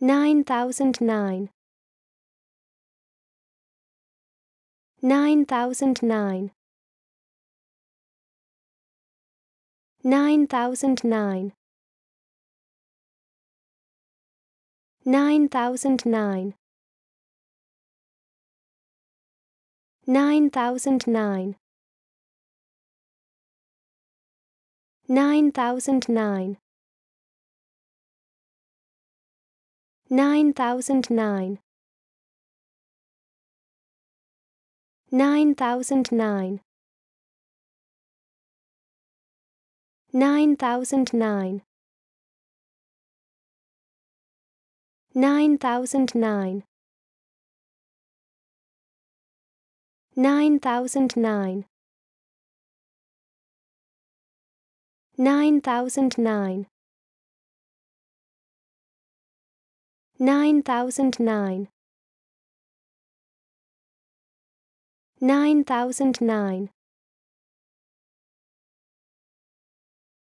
9009 9009 9009 9009 9009 9009 9009 9009 9009 9009 9009 9009 9009 9009